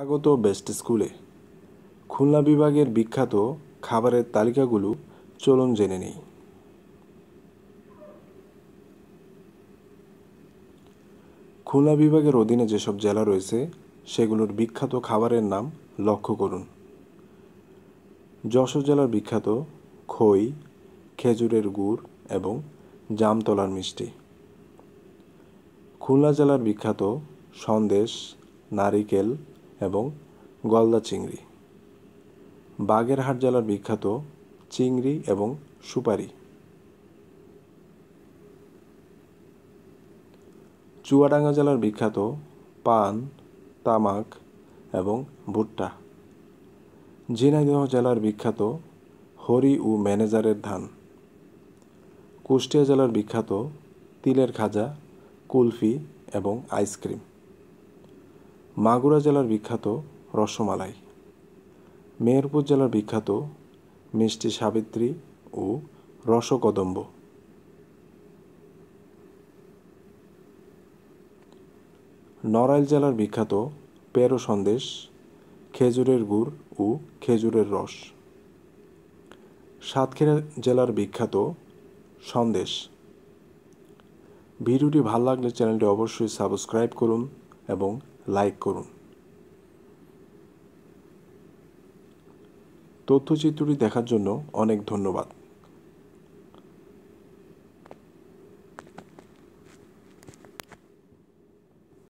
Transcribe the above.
আগত বেস্ট স্কুলে খুলনা বিভাগের বিখ্যাত খাবারের তালিকাগুলো চলুন জেনে নেই খুলনা বিভাগের অধীনে যেসব জেলা রয়েছে সেগুলোর বিখ্যাত খাবারের নাম লক্ষ্য করুন যশোর জেলার বিখ্যাত খই খেজুরের গুড় এবং জামতলার মিষ্টি খুলনা জেলার বিখ্যাত সন্দেশ নারিকেল এবং গলদা চিংড়ি বাগেরহাট জেলার বিখ্যাত চিংড়ি এবং সুপারি চুয়াডাঙ্গা জেলার বিখ্যাত পান তামাক এবং ভুট্টা ঝিনাইদহ জেলার বিখ্যাত হরি ও ম্যানেজারের ধান কুষ্টিয়া জেলার বিখ্যাত তিলের খাজা কুলফি এবং আইসক্রিম মাগুরা জেলার বিখ্যাত রসমালাই মেহেরপুর জেলার বিখ্যাত মিষ্টি সাবিত্রী ও রসকদম্ব নড়াইল জেলার বিখ্যাত পেরো সন্দেশ খেজুরের গুড় ও খেজুরের রস সাতক্ষীরা জেলার বিখ্যাত সন্দেশ ভিডিওটি ভালো লাগলে চ্যানেলটি অবশ্যই সাবস্ক্রাইব করুন এবং লাইক করুন তথ্যচিত্রটি দেখার জন্য অনেক ধন্যবাদ